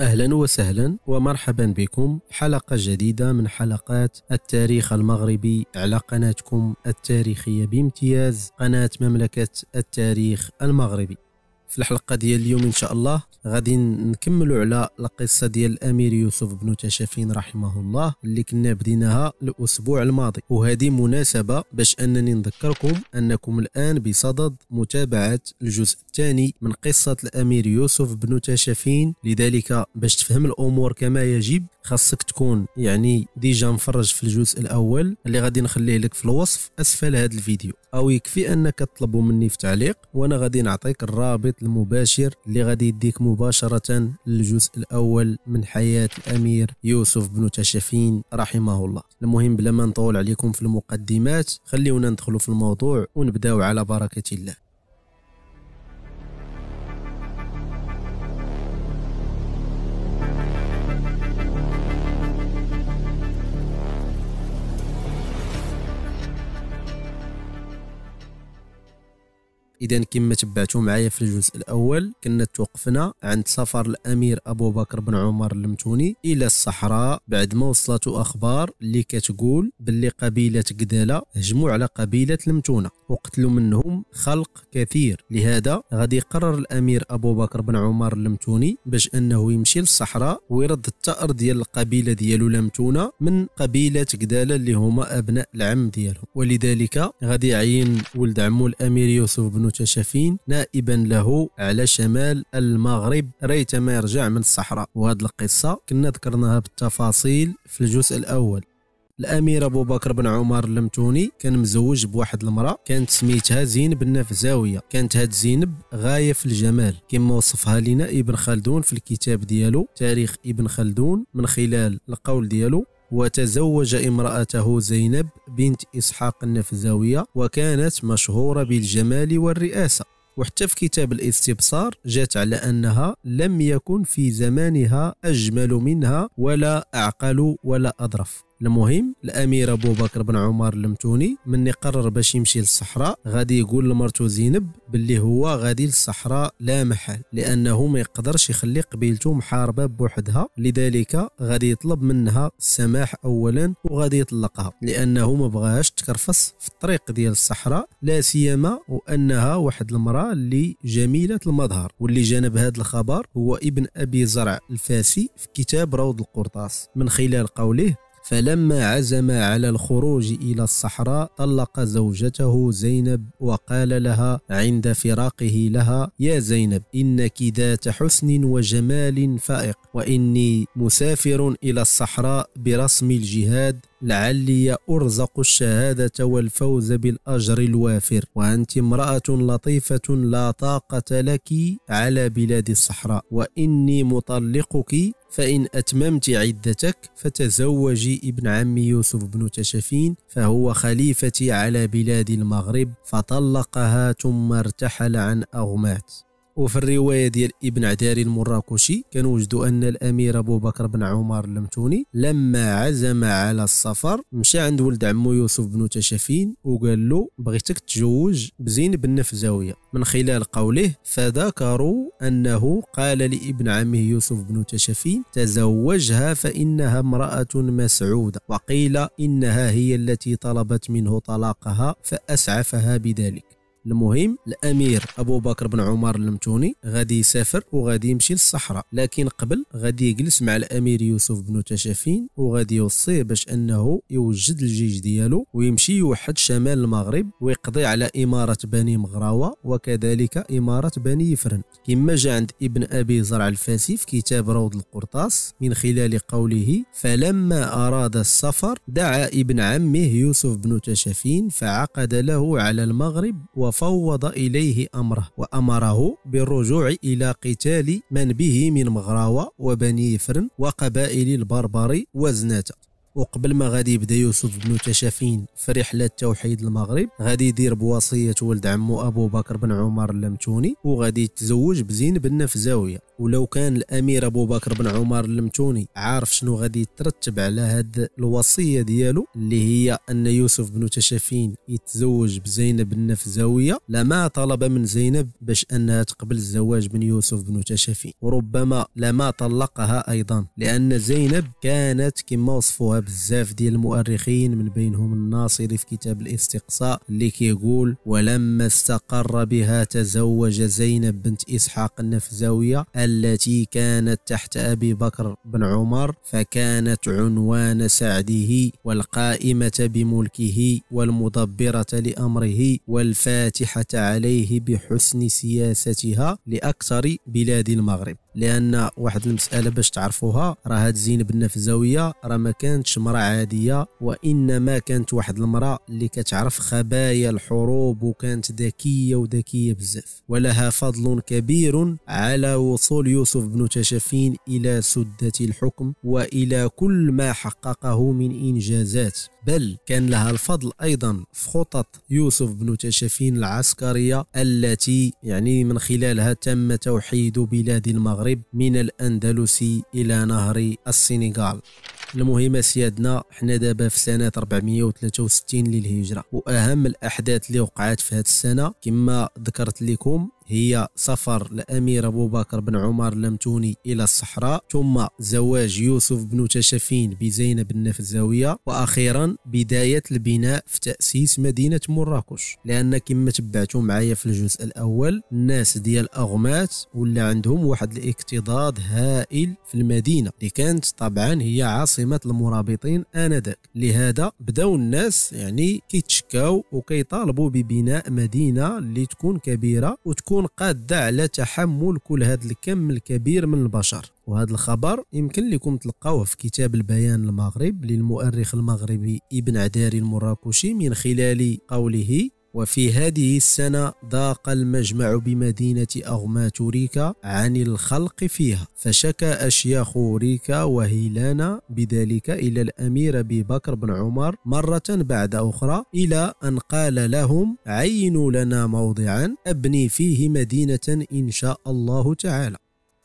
اهلا وسهلا ومرحبا بكم حلقه جديده من حلقات التاريخ المغربي على قناتكم التاريخيه بامتياز قناه مملكه التاريخ المغربي في الحلقه ديال اليوم ان شاء الله غادي نكملوا على القصه ديال الامير يوسف بن تشافين رحمه الله اللي كنا بديناها الاسبوع الماضي وهذه مناسبه باش انني نذكركم انكم الان بصدد متابعه الجزء الثاني من قصه الامير يوسف بن تشافين لذلك باش تفهم الامور كما يجب خاصك تكون يعني ديجا مفرج في الجزء الاول اللي غادي نخليه لك في الوصف اسفل هذا الفيديو او يكفي انك تطلبوا مني في تعليق وانا غادي نعطيك الرابط الارتباط المباشر اللي غادي يديك مباشره للجزء الاول من حياه الامير يوسف بن تشافين رحمه الله المهم بلا ما نطول عليكم في المقدمات خليونا ندخلوا في الموضوع ونبداو على بركه الله اذا كما تبعتوا معايا في الجزء الاول كنا توقفنا عند سفر الامير ابو بكر بن عمر المتوني الى الصحراء بعد ما وصلته اخبار اللي كتقول باللي قبيله قداله هجموا على قبيله المتونه وقتلوا منهم خلق كثير لهذا غادي يقرر الامير ابو بكر بن عمر المتوني باش انه يمشي للصحراء ويرد الثأر ديال القبيله ديالو المتونه من قبيله قداله اللي هما ابناء العم ديالهم ولذلك غادي يعين ولد عمو الامير يوسف بن المتشافين نائبا له على شمال المغرب ريتما يرجع من الصحراء وهذه القصة كنا ذكرناها بالتفاصيل في الجزء الأول الامير ابو بكر بن عمر اللمتوني كان مزوج بواحد المراه كانت سميتها زينب النفزاويه كانت هاد زينب غايه في الجمال كما وصفها لنا ابن خلدون في الكتاب ديالو تاريخ ابن خلدون من خلال القول ديالو وتزوج امرأته زينب بنت إسحاق النفزاوية وكانت مشهورة بالجمال والرئاسة وحتى في كتاب الاستبصار جات على أنها لم يكن في زمانها أجمل منها ولا أعقل ولا أظرف المهم الامير ابو بكر بن عمر المتوني مني قرر باش يمشي للصحراء غادي يقول لمرته زينب باللي هو غادي للصحراء لا محال لانه ما يقدرش يخلي قبيلته محاربه بوحدها لذلك غادي يطلب منها السماح اولا وغادي يطلقها لانه ما بغاش تكرفس في الطريق ديال الصحراء لا سيما وانها واحد المراه اللي جميله المظهر واللي جانب هذا الخبر هو ابن ابي زرع الفاسي في كتاب روض القرطاس من خلال قوله فلما عزم على الخروج إلى الصحراء طلق زوجته زينب وقال لها عند فراقه لها يا زينب إنك ذات حسن وجمال فائق وإني مسافر إلى الصحراء برسم الجهاد لعلي أرزق الشهادة والفوز بالأجر الوافر وأنت امرأة لطيفة لا طاقة لك على بلاد الصحراء وإني مطلقك فإن أتممت عدتك فتزوجي ابن عمي يوسف بن تشفين فهو خليفتي على بلاد المغرب فطلقها ثم ارتحل عن أغمات وفي الرواية ديال ابن عداري المراكشي وجدوا أن الأمير أبو بكر بن عمر اللمتوني لما عزم على السفر مشى عند ولد عمو يوسف بن تشافين وقال له بغيتك تجوج بزينب النفزاوية من خلال قوله فذكروا أنه قال لابن عمه يوسف بن تشافين تزوجها فإنها امرأة مسعودة وقيل إنها هي التي طلبت منه طلاقها فأسعفها بذلك المهم الامير ابو بكر بن عمر المتوني غادي يسافر وغادي يمشي للصحراء لكن قبل غادي يجلس مع الامير يوسف بن تشافين وغادي يوصيه باش انه يوجد الجيش ديالو ويمشي يوحد شمال المغرب ويقضي على اماره بني مغراوه وكذلك اماره بني يفرن كما جاء عند ابن ابي زرع الفاسي في كتاب روض القرطاس من خلال قوله فلما اراد السفر دعا ابن عمه يوسف بن تشافين فعقد له على المغرب وف فوض إليه أمره وأمره بالرجوع إلى قتال من به من مغراوة وبني فرن وقبائل البربر وزناتة وقبل ما غادي يبدا يوسف بن تشافين في رحله توحيد المغرب غادي يدير بوصيه ولد عمو ابو بكر بن عمر اللمتوني وغادي يتزوج بزين بن نفزاويه ولو كان الامير ابو بكر بن عمر اللمتوني عارف شنو غادي يترتب على هاد الوصيه ديالو اللي هي ان يوسف بن تشافين يتزوج بزينب النفزاويه لما طلب من زينب باش انها تقبل الزواج من يوسف بن تشافين وربما لما طلقها ايضا لان زينب كانت كما وصفوها بزاف ديال المؤرخين من بينهم الناصري في كتاب الاستقصاء اللي كيقول ولما استقر بها تزوج زينب بنت اسحاق النفزاويه التي كانت تحت أبي بكر بن عمر فكانت عنوان سعده والقائمة بملكه والمدبرة لأمره والفاتحة عليه بحسن سياستها لأكثر بلاد المغرب لان واحد المساله باش تعرفوها راه هاد زينب النفزاويه راه ما كانتش مراه عاديه وانما كانت واحد المراه اللي كتعرف خبايا الحروب وكانت ذكيه وذكيه بزاف ولها فضل كبير على وصول يوسف بن تشفين الى سده الحكم والى كل ما حققه من انجازات بل كان لها الفضل ايضا في خطط يوسف بن تشفين العسكريه التي يعني من خلالها تم توحيد بلاد المغرب المغرب من الاندلسي إلى نهر السنغال المهم سيادنا حنا دابا في سنة 463 للهجرة وأهم الأحداث اللي وقعت في هذه السنة كما ذكرت لكم هي سفر الأمير أبو بكر بن عمر اللمتوني إلى الصحراء ثم زواج يوسف بن تشفين بزينب النفزاوية وأخيرا بداية البناء في تأسيس مدينة مراكش لأن كما تبعتوا معايا في الجزء الأول الناس ديال أغمات ولا عندهم واحد الاكتضاد هائل في المدينة اللي كانت طبعا هي عاصمة المرابطين آنذاك لهذا بداو الناس يعني كيتشكاو وكيطالبوا ببناء مدينة اللي تكون كبيرة وتكون تكون قادة على تحمل كل هذا الكم الكبير من البشر وهذا الخبر يمكن لكم تلقاوه في كتاب البيان المغرب للمؤرخ المغربي ابن عداري المراكشي من خلال قوله وفي هذه السنة ضاق المجمع بمدينة أغمات ريكا عن الخلق فيها فشكى أشياخ ريكا وهيلانا بذلك إلى الأمير أبي بكر بن عمر مرة بعد أخرى إلى أن قال لهم عينوا لنا موضعا أبني فيه مدينة إن شاء الله تعالى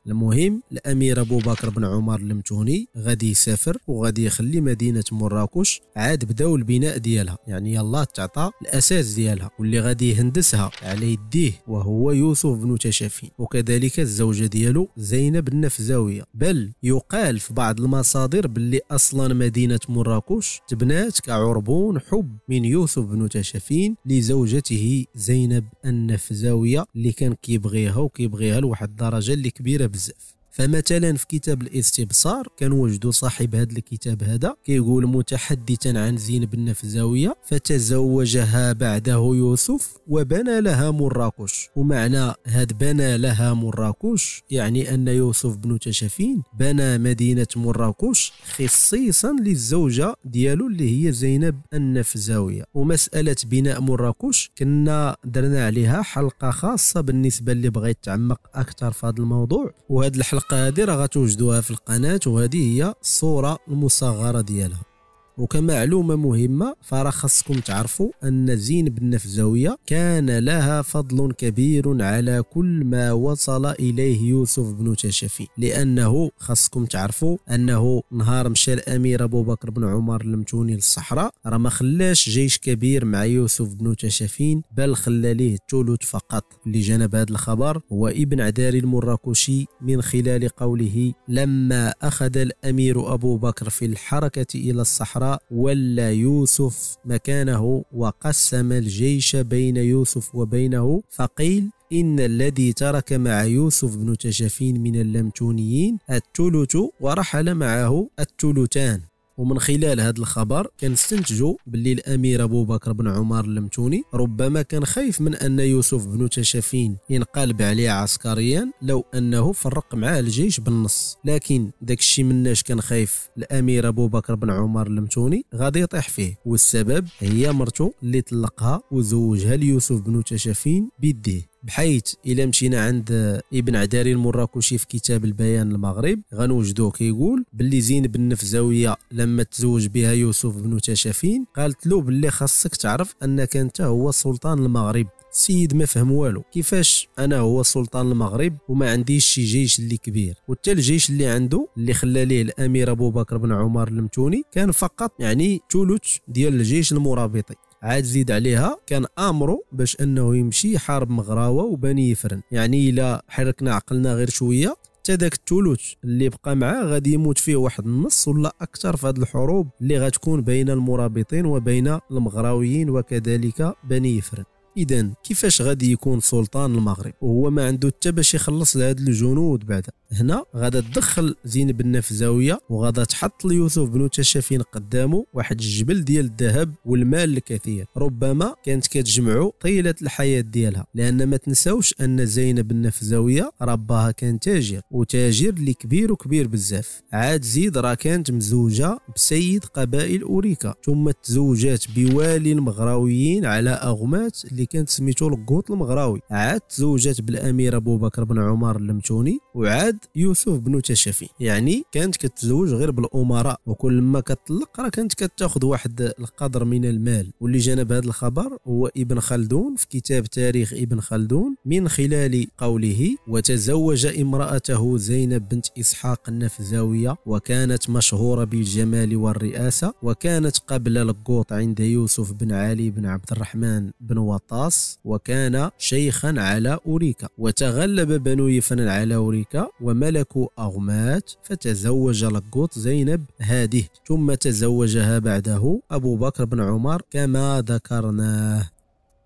المهم الامير ابو بكر بن عمر المتوني غادي يسافر وغادي يخلي مدينه مراكش عاد بداو البناء ديالها يعني يلاه تعطى الاساس ديالها واللي غادي يهندسها على يديه وهو يوسف بن تشافين وكذلك الزوجه ديالو زينب النفزاويه بل يقال في بعض المصادر باللي اصلا مدينه مراكش تبنات كعربون حب من يوسف بن تشافين لزوجته زينب النفزاويه اللي كان كيبغيها وكيبغيها لواحد الدرجه اللي كبيره بزاف فمثلا في كتاب الاستبصار كنوجدوا صاحب هذا الكتاب هذا كيقول متحدثا عن زينب النفزاويه فتزوجها بعده يوسف وبنى لها مراكش ومعنى هاد بنى لها مراكش يعني ان يوسف بن تشفين بنى مدينه مراكش خصيصا للزوجه ديالو اللي هي زينب النفزاويه ومساله بناء مراكش كنا درنا عليها حلقه خاصه بالنسبه اللي بغى يتعمق اكثر في هذا الموضوع وهذا الحلقه القادره غتوجدوها في القناه وهذه هي الصوره المصغره ديالها وكمعلومة مهمة فرخصكم خاصكم تعرفوا أن زينب النفزوية كان لها فضل كبير على كل ما وصل إليه يوسف بن تشفي لأنه خاصكم تعرفوا أنه نهار مشى الأمير أبو بكر بن عمر المتوني للصحراء راه ما خلاش جيش كبير مع يوسف بن تشفين بل خلى ليه الثلث فقط اللي جنب هذا الخبر هو ابن عداري المراكشي من خلال قوله لما أخذ الأمير أبو بكر في الحركة إلى الصحراء الصحراء ولا يوسف مكانه وقسم الجيش بين يوسف وبينه فقيل إن الذي ترك مع يوسف بن تشفين من اللمتونيين الثلث ورحل معه الثلثان ومن خلال هذا الخبر كنستنتجوا باللي الامير ابو بكر بن عمر اللمتوني ربما كان خايف من ان يوسف بن تشافين ينقلب عليه عسكريا لو انه فرق معاه الجيش بالنص لكن داك الشيء مناش كان خايف الامير ابو بكر بن عمر اللمتوني غادي يطيح فيه والسبب هي مرته اللي طلقها وزوجها ليوسف بن تشافين بيديه بحيث الى مشينا عند ابن عداري المراكشي في كتاب البيان المغرب غنوجدوه كيقول باللي زينب النفزويه لما تزوج بها يوسف بن تشافين قالت له باللي خاصك تعرف انك انت هو سلطان المغرب السيد ما فهم والو كيفاش انا هو سلطان المغرب وما عنديش شي جيش اللي كبير وحتى الجيش اللي عنده اللي خلى ليه الامير ابو بكر بن عمر المتوني كان فقط يعني ثلث ديال الجيش المرابطي عاد زيد عليها كان امره باش انه يمشي يحارب مغراوه وبني يفرن يعني الا حركنا عقلنا غير شويه حتى داك الثلث اللي بقى معاه غادي يموت فيه واحد النص ولا اكثر في هذه الحروب اللي غتكون بين المرابطين وبين المغراويين وكذلك بني يفرن اذا كيفاش غادي يكون سلطان المغرب وهو ما عنده حتى باش يخلص لهاد الجنود بعدا هنا غادا تدخل زينب النفزاويه وغادا تحط ليوسف بن تشافين قدامه واحد الجبل ديال الذهب والمال الكثير ربما كانت كتجمعو طيله الحياه ديالها لان ما تنساوش ان زينب النفزاويه رباها كان تاجر وتاجر اللي كبير وكبير بزاف عاد زيد راه كانت مزوجه بسيد قبائل اوريكا ثم تزوجات بوالي المغراويين على اغمات اللي اللي كانت سميتو القوط المغراوي عاد تزوجات بالامير ابو بكر بن عمر اللمتوني وعاد يوسف بن تشافي يعني كانت كتزوج غير بالامراء وكل ما كتطلق راه كانت كتاخذ واحد القدر من المال واللي جانا بهذا الخبر هو ابن خلدون في كتاب تاريخ ابن خلدون من خلال قوله وتزوج امراته زينب بنت اسحاق النفزاويه وكانت مشهوره بالجمال والرئاسه وكانت قبل القوط عند يوسف بن علي بن عبد الرحمن بن وطا طاس وكان شيخا على أوريكا وتغلب بنو يفن على أوريكا وملكوا أغمات فتزوج لقوط زينب هذه ثم تزوجها بعده أبو بكر بن عمر كما ذكرناه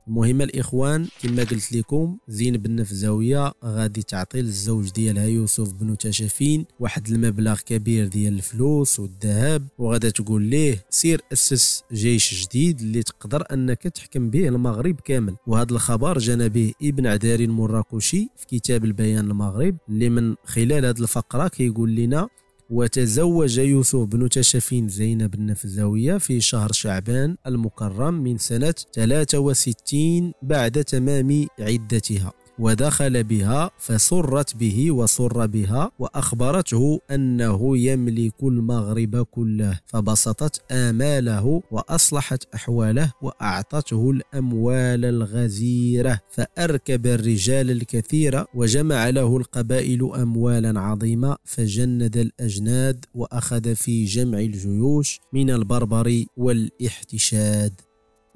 المهم الاخوان كما قلت لكم زينب النفزاوية غادي تعطي للزوج ديالها يوسف بن تشافين واحد المبلغ كبير ديال الفلوس والذهب وغادا تقول ليه سير اسس جيش جديد اللي تقدر انك تحكم به المغرب كامل وهذا الخبر جانا به ابن عداري المراكشي في كتاب البيان المغرب اللي من خلال هذه الفقره كيقول لنا وتزوج يوسف بن تشفين زينب النفزاوية في شهر شعبان المكرم من سنة 63 بعد تمام عدتها ودخل بها فسرت به وسر بها واخبرته انه يملك المغرب كله فبسطت اماله واصلحت احواله واعطته الاموال الغزيره فاركب الرجال الكثيرة وجمع له القبائل اموالا عظيمه فجند الاجناد واخذ في جمع الجيوش من البربر والاحتشاد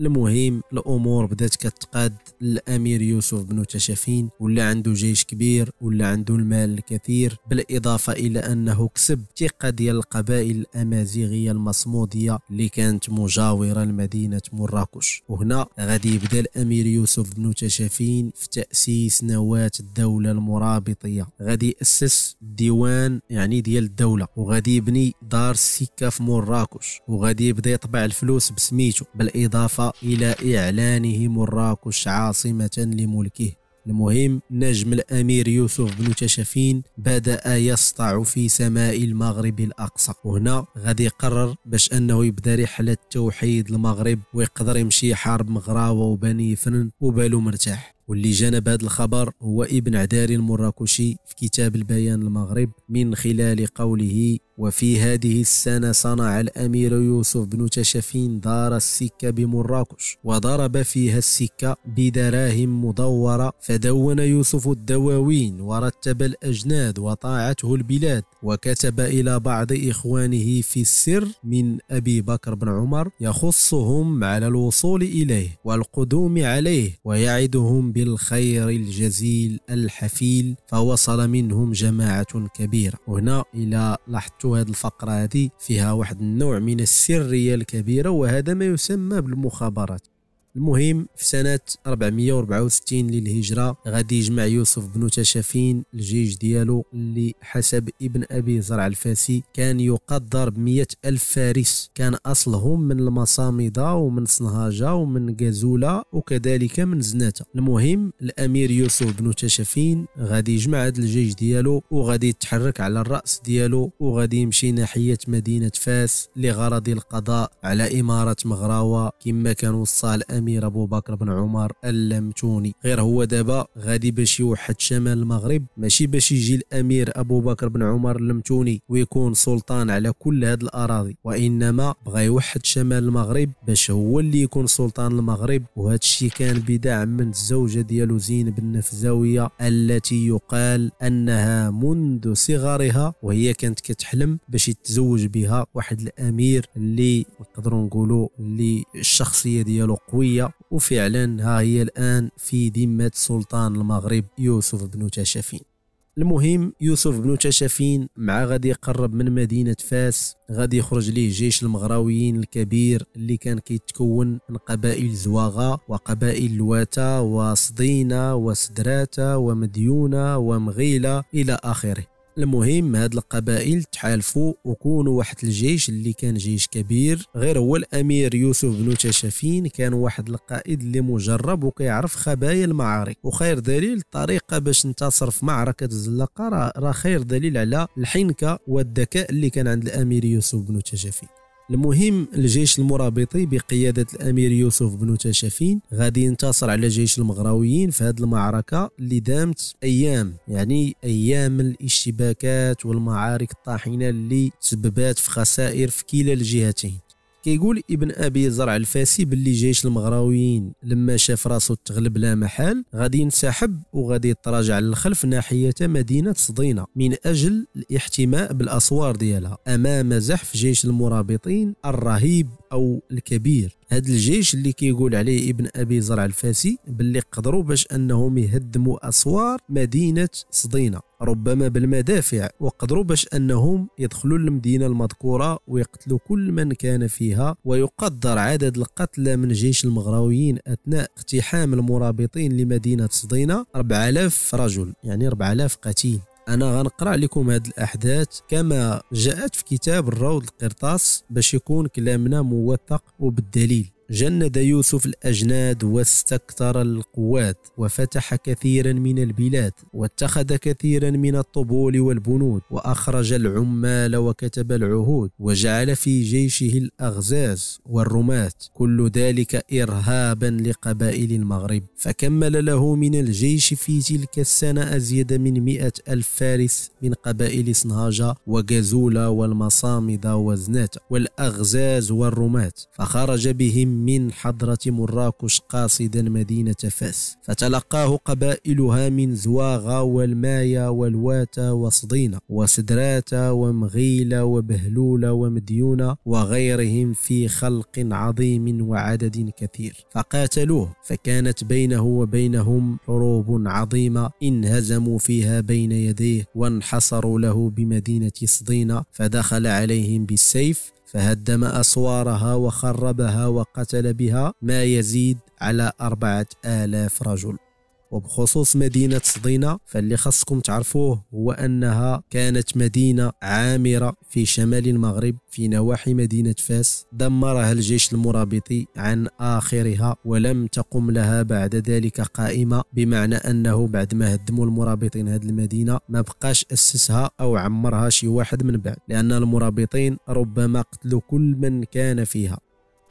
المهم الامور بدات كتقاد الامير يوسف بن تشافين ولا عنده جيش كبير ولا عنده المال الكثير بالاضافه الى انه كسب ثقه ديال القبائل الامازيغيه المصموديه اللي كانت مجاوره لمدينه مراكش وهنا غادي يبدا الامير يوسف بن تشافين في تاسيس نواه الدوله المرابطيه غادي ياسس الديوان يعني ديال الدوله وغادي يبني دار السكه في مراكش وغادي يبدا يطبع الفلوس بسميتو بالاضافه إلى إعلانه مراكش عاصمة لملكه المهم نجم الأمير يوسف بن تشفين بدأ يسطع في سماء المغرب الأقصى وهنا غادي يقرر باش أنه يبدا رحلة توحيد المغرب ويقدر يمشي يحارب مغراوة وبني فنن وبالو مرتاح واللي جنب هذا الخبر هو ابن عداري المراكشي في كتاب البيان المغرب من خلال قوله وفي هذه السنة صنع الأمير يوسف بن تشفين دار السكة بمراكش وضرب فيها السكة بدراهم مدورة فدون يوسف الدواوين ورتب الأجناد وطاعته البلاد وكتب إلى بعض إخوانه في السر من أبي بكر بن عمر يخصهم على الوصول إليه والقدوم عليه ويعدهم بالخير الجزيل الحفيل فوصل منهم جماعة كبيرة هنا إلى لاحظت وهاد الفقرة هذه فيها واحد النوع من السرية الكبيرة وهذا ما يسمى بالمخابرات المهم في سنة 464 للهجرة غادي يجمع يوسف بن تشافين الجيش ديالو اللي حسب ابن أبي زرع الفاسي كان يقدر بمية ألف فارس كان أصلهم من المصامدة ومن صنهاجة ومن غزولة وكذلك من زناتة المهم الأمير يوسف بن تشافين غادي يجمع هذا الجيش ديالو وغادي يتحرك على الرأس ديالو وغادي يمشي ناحية مدينة فاس لغرض القضاء على إمارة مغراوة كما كان وصى الأمير الامير ابو بكر بن عمر اللمتوني غير هو دابا غادي باش يوحد شمال المغرب ماشي باش يجي الامير ابو بكر بن عمر اللمتوني ويكون سلطان على كل هاد الاراضي وانما بغى يوحد شمال المغرب باش هو اللي يكون سلطان المغرب وهذا الشيء كان بدعم من الزوجه ديالو زينب النفزاويه التي يقال انها منذ صغرها وهي كانت كتحلم باش يتزوج بها واحد الامير اللي نقدروا نقولوا اللي الشخصيه ديالو قويه الشعبية وفعلا ها هي الآن في ذمة سلطان المغرب يوسف بن تاشفين المهم يوسف بن تاشفين مع غادي يقرب من مدينة فاس غادي يخرج ليه جيش المغراويين الكبير اللي كان كيتكون من قبائل زواغا وقبائل لواتا وصدينا وسدراتة ومديونة ومغيلة إلى آخره المهم هاد القبائل تحالفوا وكونوا واحد الجيش اللي كان جيش كبير غير هو الامير يوسف بن تشافين كان واحد القائد اللي مجرب وكيعرف خبايا المعارك وخير دليل الطريقه باش انتصر في معركه الزلقه راه خير دليل على الحنكه والذكاء اللي كان عند الامير يوسف بن تشافين المهم الجيش المرابطي بقيادة الأمير يوسف بن تاشفين غادي ينتصر على جيش المغراويين في هذه المعركة اللي دامت أيام يعني أيام الاشتباكات والمعارك الطاحنة اللي تسببات في خسائر في كلا الجهتين كيقول ابن ابي زرع الفاسي باللي جيش المغراويين لما شاف راسو تغلب لا محال غادي ينسحب وغادي يتراجع للخلف ناحيه مدينه صدينه من اجل الاحتماء بالاسوار ديالها امام زحف جيش المرابطين الرهيب او الكبير هاد الجيش اللي كيقول عليه ابن ابي زرع الفاسي باللي قدروا باش انهم يهدموا اسوار مدينه صدينه ربما بالمدافع وقدروا باش انهم يدخلوا المدينه المذكوره ويقتلوا كل من كان فيها ويقدر عدد القتلى من جيش المغراويين اثناء اقتحام المرابطين لمدينه صدينه 4000 رجل يعني 4000 قتيل انا غنقرا لكم هذه الاحداث كما جاءت في كتاب الروض القرطاس باش يكون كلامنا موثق وبالدليل جند يوسف الأجناد واستكثر القوات وفتح كثيرا من البلاد واتخذ كثيرا من الطبول والبنود وأخرج العمال وكتب العهود وجعل في جيشه الأغزاز والرماة كل ذلك إرهابا لقبائل المغرب فكمل له من الجيش في تلك السنة أزيد من مئة ألف فارس من قبائل سنهاجة وجزولة والمصامدة وزناتة والأغزاز والرماة فخرج بهم من حضرة مراكش قاصدا مدينة فاس فتلقاه قبائلها من زواغة والمايا والواتة وصدينة وسدراتا ومغيلة وبهلولة ومديونة وغيرهم في خلق عظيم وعدد كثير فقاتلوه فكانت بينه وبينهم حروب عظيمة انهزموا فيها بين يديه وانحصروا له بمدينة صدينة فدخل عليهم بالسيف فهدم أسوارها وخربها وقتل بها ما يزيد على أربعة آلاف رجل وبخصوص مدينة صدينة فاللي خاصكم تعرفوه هو أنها كانت مدينة عامرة في شمال المغرب في نواحي مدينة فاس دمرها الجيش المرابطي عن آخرها ولم تقم لها بعد ذلك قائمة بمعنى أنه بعد ما هدموا المرابطين هذه المدينة ما بقاش أسسها أو عمرها شي واحد من بعد لأن المرابطين ربما قتلوا كل من كان فيها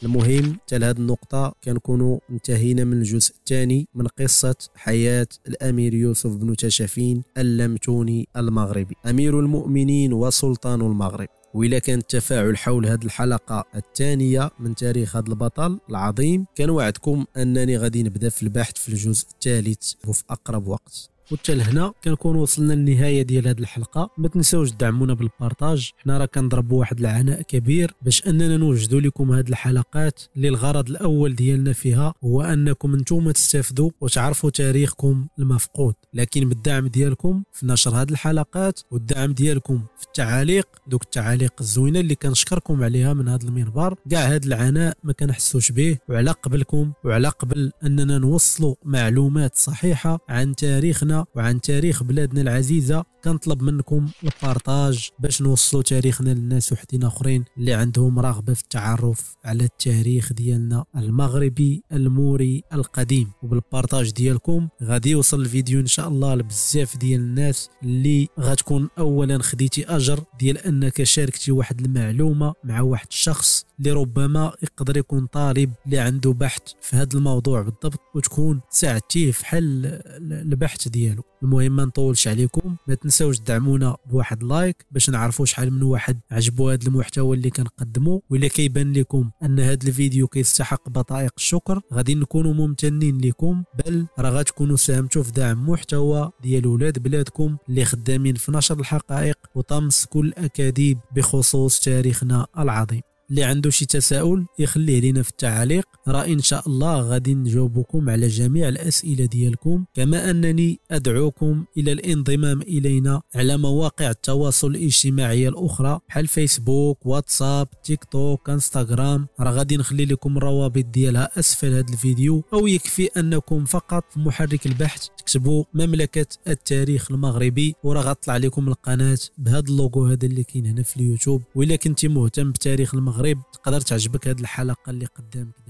المهم حتى لهذه النقطة كنكونوا انتهينا من الجزء الثاني من قصة حياة الأمير يوسف بن تشافين اللمتوني المغربي أمير المؤمنين وسلطان المغرب وإلا كان التفاعل حول هذه الحلقة الثانية من تاريخ هذا البطل العظيم كنوعدكم أنني غادي نبدأ في البحث في الجزء الثالث وفي أقرب وقت وحتى لهنا كنكونوا وصلنا للنهايه ديال هذه الحلقه ما تنساوش تدعمونا بالبارطاج حنا راه كنضربوا واحد العناء كبير باش اننا نوجدوا لكم هذه الحلقات اللي الغرض الاول ديالنا فيها هو انكم نتوما تستافدوا وتعرفوا تاريخكم المفقود لكن بالدعم ديالكم في نشر هذه الحلقات والدعم ديالكم في التعاليق دوك التعاليق الزوينه اللي كنشكركم عليها من هذا المنبر كاع هذا العناء ما كنحسوش به وعلى قبلكم وعلى قبل اننا نوصلوا معلومات صحيحه عن تاريخنا وعن تاريخ بلادنا العزيزه كنطلب منكم البارتاج باش نوصلوا تاريخنا للناس وحدين اخرين اللي عندهم رغبه في التعرف على التاريخ ديالنا المغربي الموري القديم وبالبارتاج ديالكم غادي يوصل الفيديو ان شاء الله لبزاف ديال الناس اللي غتكون اولا خديتي اجر ديال انك شاركتي واحد المعلومه مع واحد الشخص اللي ربما يقدر يكون طالب اللي عنده بحث في هذا الموضوع بالضبط وتكون ساعدتيه في حل البحث ديالو ديالو المهم ما نطولش عليكم ما تنساوش تدعمونا بواحد لايك باش نعرفوا شحال من واحد عجبو هذا المحتوى اللي كنقدمو ولا كيبان لكم ان هذا الفيديو كيستحق بطائق الشكر غادي نكونوا ممتنين لكم بل راه غتكونوا ساهمتوا في دعم محتوى ديال ولاد بلادكم اللي خدامين في نشر الحقائق وطمس كل الاكاذيب بخصوص تاريخنا العظيم اللي عنده شي تساؤل يخليه لينا في التعاليق راه ان شاء الله غادي نجاوبكم على جميع الاسئله ديالكم كما انني ادعوكم الى الانضمام الينا على مواقع التواصل الاجتماعي الاخرى بحال فيسبوك واتساب تيك توك انستغرام راه غادي نخلي لكم الروابط ديالها اسفل هذا الفيديو او يكفي انكم فقط في محرك البحث تكتبوا مملكه التاريخ المغربي وراه غطلع لكم القناه بهذا اللوغو هذا اللي كاين هنا في اليوتيوب واذا كنتي مهتم بتاريخ المغرب المغرب تقدر تعجبك هذه الحلقه اللي قدامك